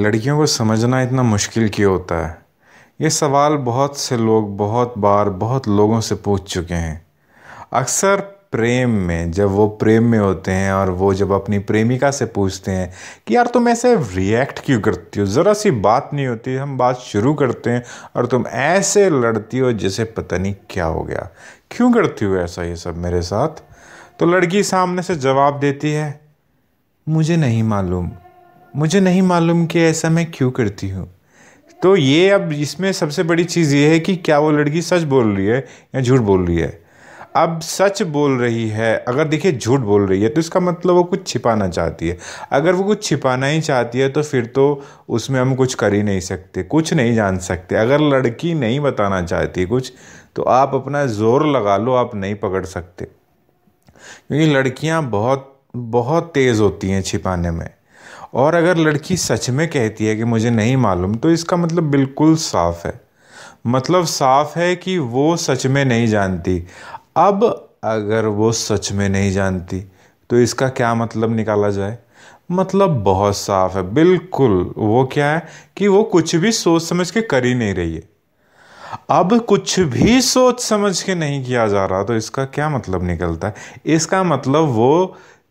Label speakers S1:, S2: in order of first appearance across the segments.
S1: लड़कियों को समझना इतना मुश्किल क्यों होता है ये सवाल बहुत से लोग बहुत बार बहुत लोगों से पूछ चुके हैं अक्सर प्रेम में जब वो प्रेम में होते हैं और वो जब अपनी प्रेमिका से पूछते हैं कि यार तुम ऐसे रिएक्ट क्यों करती हो ज़रा सी बात नहीं होती हम बात शुरू करते हैं और तुम ऐसे लड़ती हो जैसे पता नहीं क्या हो गया क्यों करती हो ऐसा ये सब मेरे साथ तो लड़की सामने से जवाब देती है मुझे नहीं मालूम मुझे नहीं मालूम कि ऐसा मैं क्यों करती हूँ तो ये अब इसमें सबसे बड़ी चीज़ ये है कि क्या वो लड़की सच बोल रही है या झूठ बोल रही है अब सच बोल रही है अगर देखिए झूठ बोल रही है तो इसका मतलब वो कुछ छिपाना चाहती है अगर वो कुछ छिपाना ही चाहती है तो फिर तो उसमें हम कुछ कर ही नहीं सकते कुछ नहीं जान सकते अगर लड़की नहीं बताना चाहती कुछ तो आप अपना ज़ोर लगा लो आप नहीं पकड़ सकते क्योंकि लड़कियां बहुत बहुत तेज़ होती हैं छिपाने में और अगर लड़की सच में कहती है कि मुझे नहीं मालूम तो इसका मतलब बिल्कुल साफ है मतलब साफ है कि वो सच में नहीं जानती अब अगर वो सच में नहीं जानती तो इसका क्या मतलब निकाला जाए मतलब बहुत साफ है बिल्कुल वो क्या है कि वो कुछ भी सोच समझ के कर ही नहीं रही है अब कुछ भी सोच समझ के नहीं किया जा रहा तो इसका क्या मतलब निकलता है इसका मतलब वो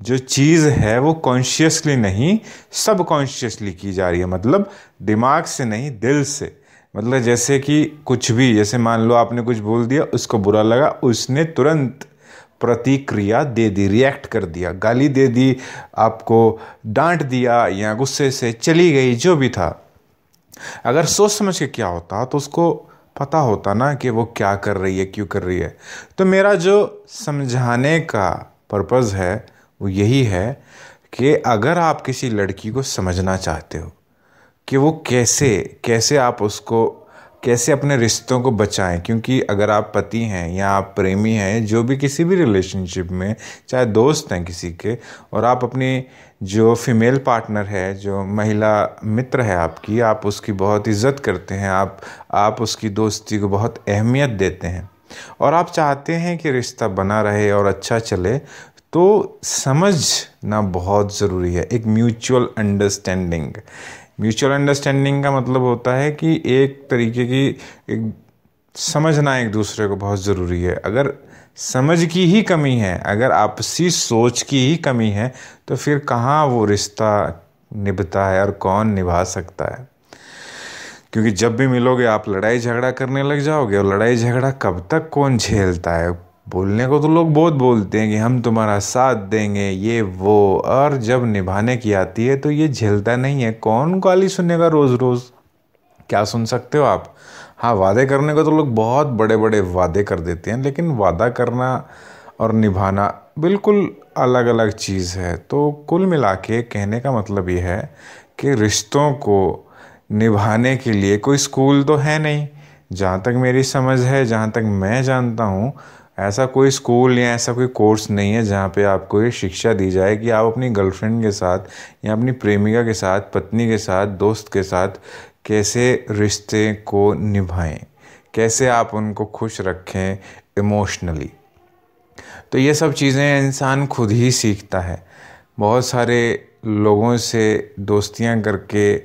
S1: जो चीज़ है वो कॉन्शियसली नहीं सब कॉन्शियसली की जा रही है मतलब दिमाग से नहीं दिल से मतलब जैसे कि कुछ भी जैसे मान लो आपने कुछ बोल दिया उसको बुरा लगा उसने तुरंत प्रतिक्रिया दे दी रिएक्ट कर दिया गाली दे दी आपको डांट दिया या गुस्से से चली गई जो भी था अगर सोच समझ के क्या होता तो उसको पता होता ना कि वो क्या कर रही है क्यों कर रही है तो मेरा जो समझाने का पर्पज़ है वो यही है कि अगर आप किसी लड़की को समझना चाहते हो कि वो कैसे कैसे आप उसको कैसे अपने रिश्तों को बचाएं क्योंकि अगर आप पति हैं या आप प्रेमी हैं जो भी किसी भी रिलेशनशिप में चाहे दोस्त हैं किसी के और आप अपनी जो फीमेल पार्टनर है जो महिला मित्र है आपकी आप उसकी बहुत इज्जत करते हैं आप आप उसकी दोस्ती को बहुत अहमियत देते हैं और आप चाहते हैं कि रिश्ता बना रहे और अच्छा चले तो समझना बहुत ज़रूरी है एक म्यूचुअल अंडरस्टैंडिंग म्यूचुअल अंडरस्टैंडिंग का मतलब होता है कि एक तरीके की एक समझना एक दूसरे को बहुत ज़रूरी है अगर समझ की ही कमी है अगर आपसी सोच की ही कमी है तो फिर कहाँ वो रिश्ता निभता है और कौन निभा सकता है क्योंकि जब भी मिलोगे आप लड़ाई झगड़ा करने लग जाओगे और लड़ाई झगड़ा कब तक कौन झेलता है बोलने को तो लोग बहुत बोलते हैं कि हम तुम्हारा साथ देंगे ये वो और जब निभाने की आती है तो ये झेलता नहीं है कौन गाली सुनेगा रोज़ रोज़ क्या सुन सकते हो आप हाँ वादे करने को तो लोग बहुत बड़े बड़े वादे कर देते हैं लेकिन वादा करना और निभाना बिल्कुल अलग अलग चीज़ है तो कुल मिला के कहने का मतलब ये है कि रिश्तों को निभाने के लिए कोई स्कूल तो है नहीं जहाँ तक मेरी समझ है जहाँ तक मैं जानता हूँ ऐसा कोई स्कूल या ऐसा कोई कोर्स नहीं है जहाँ पे आपको ये शिक्षा दी जाए कि आप अपनी गर्लफ्रेंड के साथ या अपनी प्रेमिका के साथ पत्नी के साथ दोस्त के साथ कैसे रिश्ते को निभाएं कैसे आप उनको खुश रखें इमोशनली तो ये सब चीज़ें इंसान खुद ही सीखता है बहुत सारे लोगों से दोस्तियाँ करके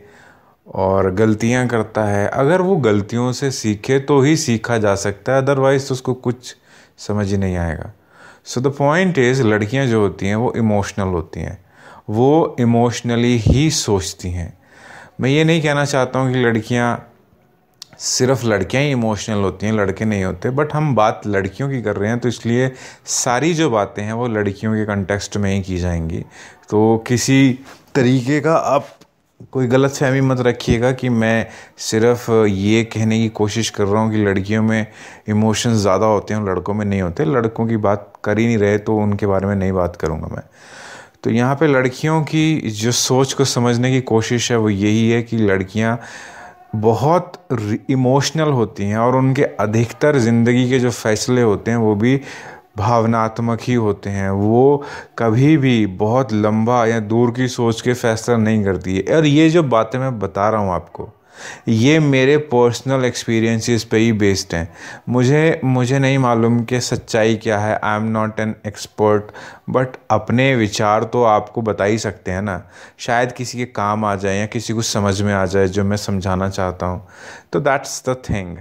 S1: और गलतियाँ करता है अगर वो गलतियों से सीखे तो ही सीखा जा सकता है अदरवाइज़ तो उसको कुछ समझ ही नहीं आएगा सो द पॉइंट इज़ लड़कियां जो होती हैं वो इमोशनल होती हैं वो इमोशनली ही सोचती हैं मैं ये नहीं कहना चाहता हूँ कि लड़कियाँ सिर्फ लड़कियाँ ही इमोशनल होती हैं लड़के नहीं होते बट हम बात लड़कियों की कर रहे हैं तो इसलिए सारी जो बातें हैं वो लड़कियों के कंटेक्सट में ही की जाएंगी तो किसी तरीके का आप कोई गलत फहमी मत रखिएगा कि मैं सिर्फ ये कहने की कोशिश कर रहा हूँ कि लड़कियों में इमोशंस ज़्यादा होते हैं लड़कों में नहीं होते लड़कों की बात कर ही नहीं रहे तो उनके बारे में नहीं बात करूँगा मैं तो यहाँ पे लड़कियों की जो सोच को समझने की कोशिश है वो यही है कि लड़कियाँ बहुत इमोशनल होती हैं और उनके अधिकतर ज़िंदगी के जो फैसले होते हैं वो भी भावनात्मक ही होते हैं वो कभी भी बहुत लंबा या दूर की सोच के फैसला नहीं करती है और ये जो बातें मैं बता रहा हूँ आपको ये मेरे पर्सनल एक्सपीरियंसेस पे ही बेस्ड हैं मुझे मुझे नहीं मालूम कि सच्चाई क्या है I am not an expert but अपने विचार तो आपको बता ही सकते हैं ना शायद किसी के काम आ जाए या किसी को समझ में आ जाए जो मैं समझाना चाहता हूँ तो that's the thing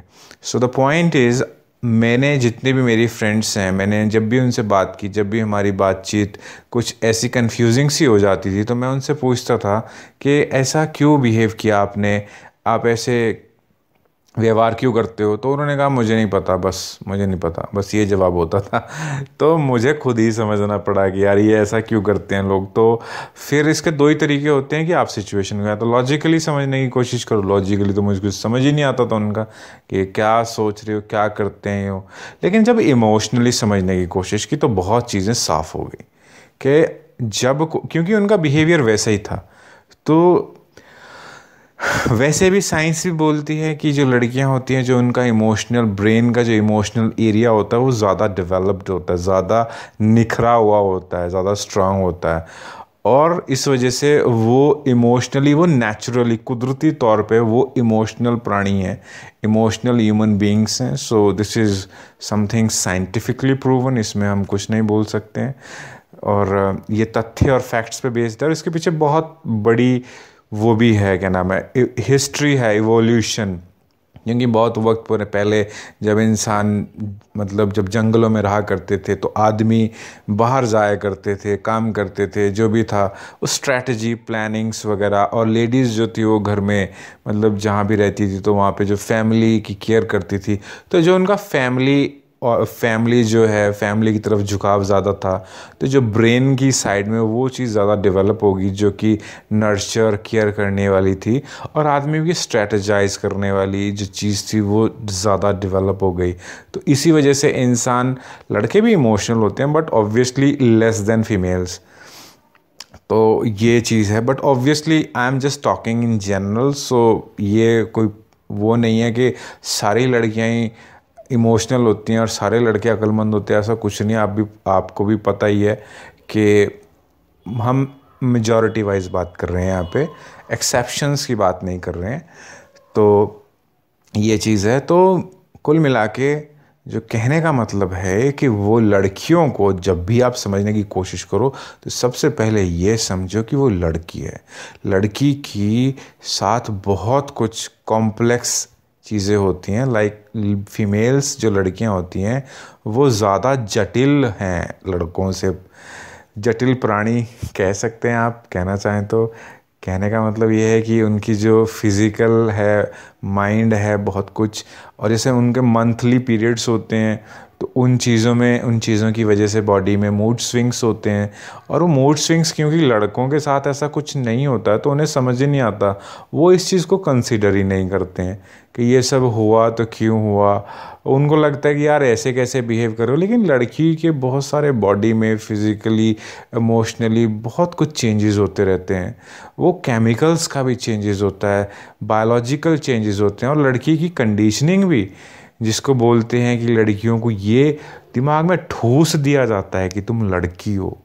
S1: so the point is मैंने जितने भी मेरी फ्रेंड्स हैं मैंने जब भी उनसे बात की जब भी हमारी बातचीत कुछ ऐसी कन्फ्यूजिंग सी हो जाती थी तो मैं उनसे पूछता था कि ऐसा क्यों बिहेव किया आपने आप ऐसे व्यवहार क्यों करते हो तो उन्होंने कहा मुझे नहीं पता बस मुझे नहीं पता बस ये जवाब होता था तो मुझे खुद ही समझना पड़ा कि यार ये ऐसा क्यों करते हैं लोग तो फिर इसके दो ही तरीके होते हैं कि आप सिचुएशन का तो लॉजिकली समझने की कोशिश करो लॉजिकली तो मुझे कुछ समझ ही नहीं आता था उनका कि क्या सोच रहे हो क्या करते हैं हो लेकिन जब इमोशनली समझने की कोशिश की तो बहुत चीज़ें साफ हो गई कि जब क्योंकि उनका बिहेवियर वैसा ही था तो वैसे भी साइंस भी बोलती है कि जो लड़कियां होती हैं जो उनका इमोशनल ब्रेन का जो इमोशनल एरिया होता है वो ज़्यादा डेवलप्ड होता है ज़्यादा निखरा हुआ होता है ज़्यादा स्ट्रांग होता है और इस वजह से वो इमोशनली वो नेचुरली कुदरती तौर पे वो इमोशनल प्राणी हैं इमोशनल ह्यूमन बींग्स हैं so this is something scientifically proven इसमें हम कुछ नहीं बोल सकते हैं और ये तथ्य और फैक्ट्स पे बेस्ड है और इसके पीछे बहुत बड़ी वो भी है क्या नाम है हिस्ट्री है इवोल्यूशन क्योंकि बहुत वक्त पर पहले जब इंसान मतलब जब जंगलों में रहा करते थे तो आदमी बाहर जाया करते थे काम करते थे जो भी था उस स्ट्रैटी प्लानिंग्स वगैरह और लेडीज़ जो थी वो घर में मतलब जहाँ भी रहती थी तो वहाँ पे जो फैमिली की केयर करती थी तो जो उनका फैमिली और फैमिली जो है फैमिली की तरफ झुकाव ज़्यादा था तो जो ब्रेन की साइड में वो चीज़ ज़्यादा डेवलप होगी जो कि नर्चर केयर करने वाली थी और आदमी भी स्ट्रेटजाइज करने वाली जो चीज़ थी वो ज़्यादा डेवलप हो गई तो इसी वजह से इंसान लड़के भी इमोशनल होते हैं but obviously less than females तो ये चीज़ है but obviously I am just talking in general so ये कोई वो नहीं है कि सारी लड़कियाँ ही इमोशनल होती हैं और सारे लड़के अक्लमंद होते हैं ऐसा कुछ नहीं आप भी आपको भी पता ही है कि हम मेजॉरिटी वाइज बात कर रहे हैं यहाँ पे एक्सेप्शंस की बात नहीं कर रहे हैं तो ये चीज़ है तो कुल मिला के जो कहने का मतलब है कि वो लड़कियों को जब भी आप समझने की कोशिश करो तो सबसे पहले ये समझो कि वो लड़की है लड़की की साथ बहुत कुछ कॉम्प्लेक्स चीज़ें होती हैं लाइक फीमेल्स जो लड़कियां होती हैं वो ज़्यादा जटिल हैं लड़कों से जटिल प्राणी कह सकते हैं आप कहना चाहें तो कहने का मतलब ये है कि उनकी जो फिज़िकल है माइंड है बहुत कुछ और जैसे उनके मंथली पीरियड्स होते हैं तो उन चीज़ों में उन चीज़ों की वजह से बॉडी में मूड स्विंग्स होते हैं और वो मूड स्विंग्स क्योंकि लड़कों के साथ ऐसा कुछ नहीं होता तो उन्हें समझ ही नहीं आता वो इस चीज़ को कंसिडर ही नहीं करते हैं कि ये सब हुआ तो क्यों हुआ उनको लगता है कि यार ऐसे कैसे बिहेव करो लेकिन लड़की के बहुत सारे बॉडी में फिज़िकली इमोशनली बहुत कुछ चेंजेस होते रहते हैं वो केमिकल्स का भी चेंजेस होता है बायोलॉजिकल चेंजेस होते हैं और लड़की की कंडीशनिंग भी जिसको बोलते हैं कि लड़कियों को ये दिमाग में ठूस दिया जाता है कि तुम लड़की हो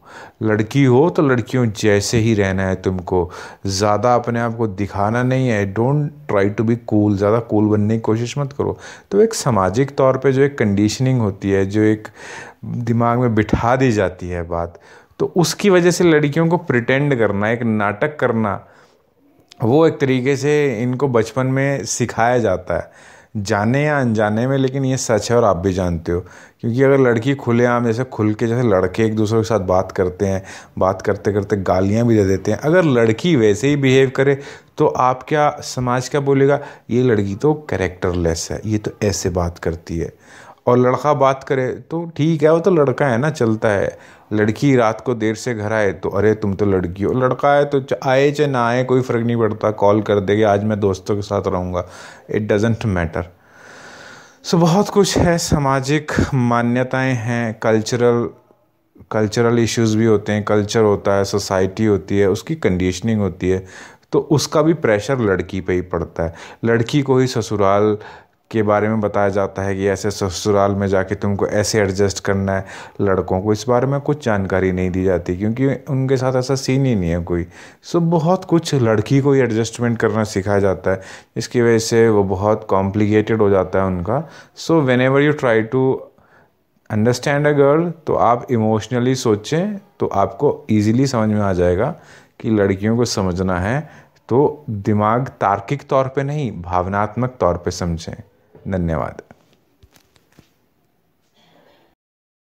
S1: लड़की हो तो लड़कियों जैसे ही रहना है तुमको ज़्यादा अपने आप को दिखाना नहीं है don't try to be cool ज़्यादा कूल बनने की कोशिश मत करो तो एक सामाजिक तौर पे जो एक कंडीशनिंग होती है जो एक दिमाग में बिठा दी जाती है बात तो उसकी वजह से लड़कियों को प्रिटेंड करना एक नाटक करना वो एक तरीके से इनको बचपन में सिखाया जाता है जाने या अनजाने में लेकिन ये सच है और आप भी जानते हो क्योंकि अगर लड़की खुलेआम जैसे खुल के जैसे लड़के एक दूसरे के साथ बात करते हैं बात करते करते गालियाँ भी दे देते हैं अगर लड़की वैसे ही बिहेव करे तो आप क्या समाज क्या बोलेगा ये लड़की तो कैरेक्टरलेस है ये तो ऐसे बात करती है और लड़का बात करे तो ठीक है वो तो लड़का है ना चलता है लड़की रात को देर से घर आए तो अरे तुम तो लड़की हो लड़का है तो आए चाहे ना आए कोई फ़र्क नहीं पड़ता कॉल कर देगा आज मैं दोस्तों के साथ रहूँगा इट डजेंट मैटर सो बहुत कुछ है सामाजिक मान्यताएं हैं कल्चरल कल्चरल इश्यूज भी होते हैं कल्चर होता है सोसाइटी होती है उसकी कंडीशनिंग होती है तो उसका भी प्रेशर लड़की पे ही पड़ता है लड़की को ही ससुराल के बारे में बताया जाता है कि ऐसे ससुराल में जाके तुमको ऐसे एडजस्ट करना है लड़कों को इस बारे में कुछ जानकारी नहीं दी जाती क्योंकि उनके साथ ऐसा सीन ही नहीं है कोई सो बहुत कुछ लड़की को ही एडजस्टमेंट करना सिखाया जाता है इसकी वजह से वो बहुत कॉम्प्लिकेटेड हो जाता है उनका so whenever you try to understand a girl तो आप इमोशनली सोचें तो आपको ईजिली समझ में आ जाएगा कि लड़कियों को समझना है तो दिमाग तार्किक तौर पे नहीं भावनात्मक तौर पे समझें धन्यवाद